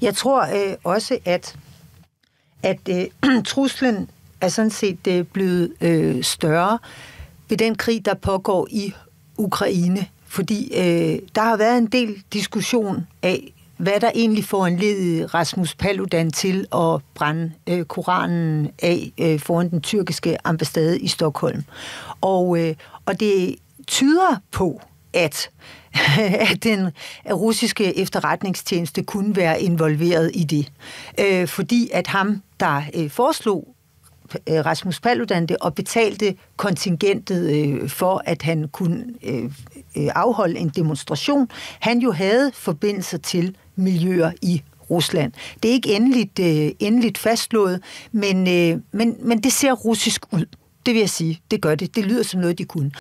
Jeg tror øh, også, at, at øh, truslen er sådan set øh, blevet øh, større ved den krig, der pågår i Ukraine. Fordi øh, der har været en del diskussion af, hvad der egentlig led Rasmus Paludan til at brænde øh, Koranen af øh, foran den tyrkiske ambassade i Stockholm. Og, øh, og det tyder på, at at den russiske efterretningstjeneste kunne være involveret i det. Øh, fordi at ham, der øh, foreslog øh, Rasmus Paludan det og betalte kontingentet øh, for, at han kunne øh, øh, afholde en demonstration, han jo havde forbindelser til miljøer i Rusland. Det er ikke endeligt, øh, endeligt fastslået, men, øh, men, men det ser russisk ud. Det vil jeg sige, det gør det. Det lyder som noget, de kunne.